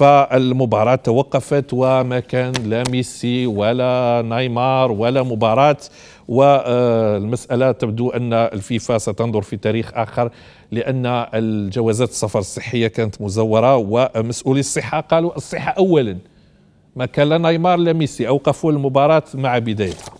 فالمباراة توقفت وما كان لا ميسي ولا نيمار ولا مباراة والمسألة تبدو أن الفيفا ستنظر في تاريخ آخر لأن الجوازات السفر الصحية كانت مزورة ومسؤولي الصحة قالوا الصحة أولا ما كان لا نيمار لا ميسي أوقفوا المباراة مع بدايتها